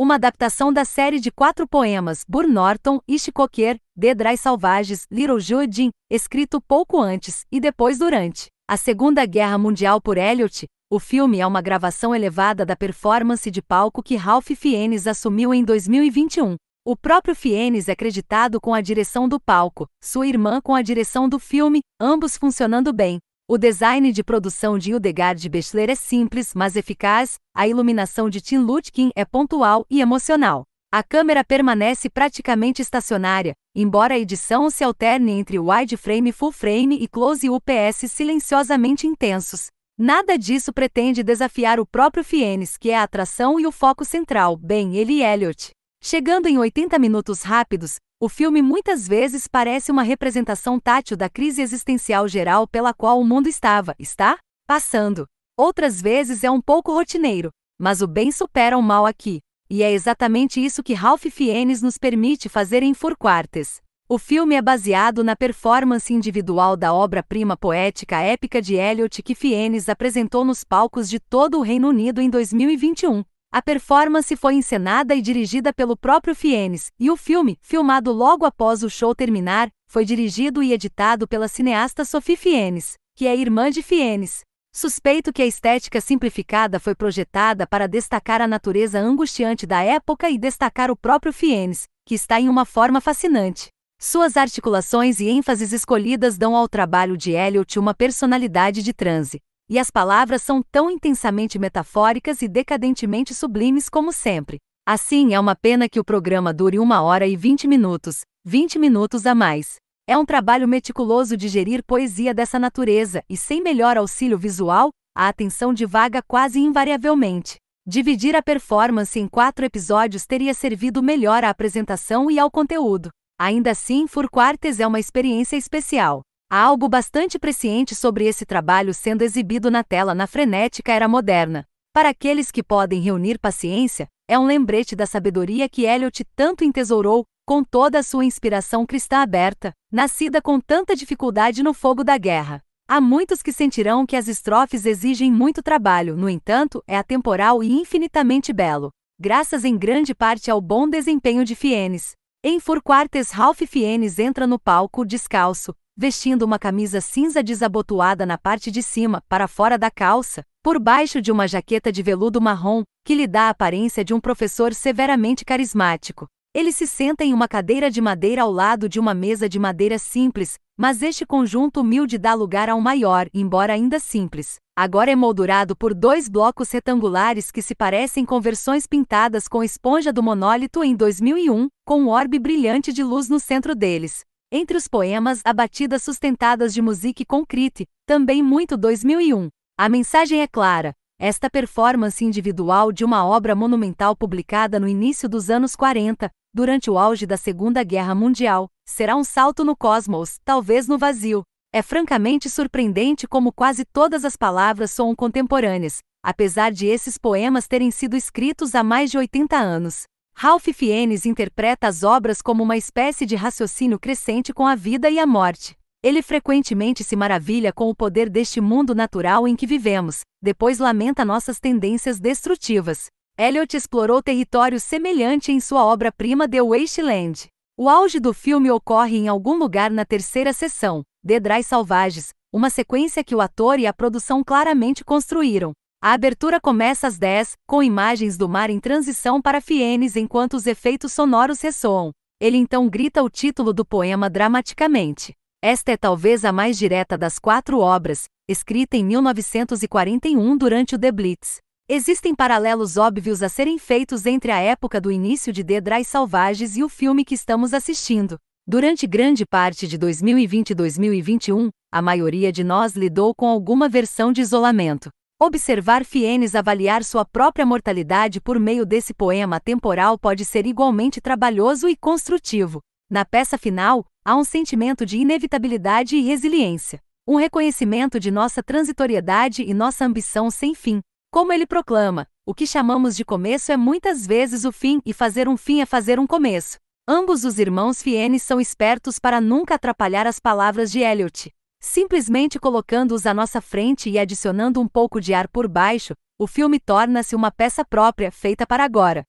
uma adaptação da série de quatro poemas Burr Norton e Chicoquier, de Drais Salvages, Little Judim, escrito pouco antes e depois durante a Segunda Guerra Mundial por Elliot. O filme é uma gravação elevada da performance de palco que Ralph Fiennes assumiu em 2021. O próprio Fiennes é creditado com a direção do palco, sua irmã com a direção do filme, ambos funcionando bem. O design de produção de Hildegard Bechler é simples, mas eficaz, a iluminação de Tim Lutkin é pontual e emocional. A câmera permanece praticamente estacionária, embora a edição se alterne entre wide frame, full frame e close UPS silenciosamente intensos. Nada disso pretende desafiar o próprio Fiennes, que é a atração e o foco central, bem ele e Elliot. Chegando em 80 minutos rápidos, o filme muitas vezes parece uma representação tátil da crise existencial geral pela qual o mundo estava, está, passando. Outras vezes é um pouco rotineiro, mas o bem supera o mal aqui. E é exatamente isso que Ralph Fiennes nos permite fazer em Furquartes. O filme é baseado na performance individual da obra-prima poética épica de Eliot que Fiennes apresentou nos palcos de todo o Reino Unido em 2021. A performance foi encenada e dirigida pelo próprio Fiennes, e o filme, filmado logo após o show terminar, foi dirigido e editado pela cineasta Sophie Fiennes, que é irmã de Fiennes. Suspeito que a estética simplificada foi projetada para destacar a natureza angustiante da época e destacar o próprio Fiennes, que está em uma forma fascinante. Suas articulações e ênfases escolhidas dão ao trabalho de Elliot uma personalidade de transe, e as palavras são tão intensamente metafóricas e decadentemente sublimes como sempre. Assim, é uma pena que o programa dure uma hora e vinte minutos, vinte minutos a mais. É um trabalho meticuloso digerir poesia dessa natureza, e sem melhor auxílio visual, a atenção divaga quase invariavelmente. Dividir a performance em quatro episódios teria servido melhor à apresentação e ao conteúdo. Ainda assim, Furquartes é uma experiência especial. Há algo bastante presciente sobre esse trabalho sendo exibido na tela na frenética era moderna. Para aqueles que podem reunir paciência, é um lembrete da sabedoria que Eliot tanto entesourou, com toda a sua inspiração cristã aberta, nascida com tanta dificuldade no fogo da guerra. Há muitos que sentirão que as estrofes exigem muito trabalho, no entanto, é atemporal e infinitamente belo, graças em grande parte ao bom desempenho de Fienes. Em Four Quartes, Ralph Fienes entra no palco descalço, vestindo uma camisa cinza desabotoada na parte de cima, para fora da calça, por baixo de uma jaqueta de veludo marrom, que lhe dá a aparência de um professor severamente carismático. Ele se senta em uma cadeira de madeira ao lado de uma mesa de madeira simples, mas este conjunto humilde dá lugar ao maior, embora ainda simples. Agora emoldurado por dois blocos retangulares que se parecem com versões pintadas com esponja do monólito em 2001, com um orbe brilhante de luz no centro deles. Entre os poemas a batida sustentadas de musique concrete, também muito 2001. A mensagem é clara. Esta performance individual de uma obra monumental publicada no início dos anos 40, durante o auge da Segunda Guerra Mundial, será um salto no cosmos, talvez no vazio. É francamente surpreendente como quase todas as palavras são contemporâneas, apesar de esses poemas terem sido escritos há mais de 80 anos. Ralph Fiennes interpreta as obras como uma espécie de raciocínio crescente com a vida e a morte. Ele frequentemente se maravilha com o poder deste mundo natural em que vivemos, depois lamenta nossas tendências destrutivas. Elliot explorou território semelhante em sua obra-prima The Wasteland. O auge do filme ocorre em algum lugar na terceira sessão, The Dry Salvages, uma sequência que o ator e a produção claramente construíram. A abertura começa às 10, com imagens do mar em transição para Fienes enquanto os efeitos sonoros ressoam. Ele então grita o título do poema dramaticamente. Esta é talvez a mais direta das quatro obras, escrita em 1941 durante o The Blitz. Existem paralelos óbvios a serem feitos entre a época do início de The Dry Salvages e o filme que estamos assistindo. Durante grande parte de 2020 e 2021, a maioria de nós lidou com alguma versão de isolamento. Observar Fienes avaliar sua própria mortalidade por meio desse poema temporal pode ser igualmente trabalhoso e construtivo. Na peça final, há um sentimento de inevitabilidade e resiliência, um reconhecimento de nossa transitoriedade e nossa ambição sem fim. Como ele proclama, o que chamamos de começo é muitas vezes o fim e fazer um fim é fazer um começo. Ambos os irmãos Fienes são espertos para nunca atrapalhar as palavras de Eliot. Simplesmente colocando-os à nossa frente e adicionando um pouco de ar por baixo, o filme torna-se uma peça própria feita para agora.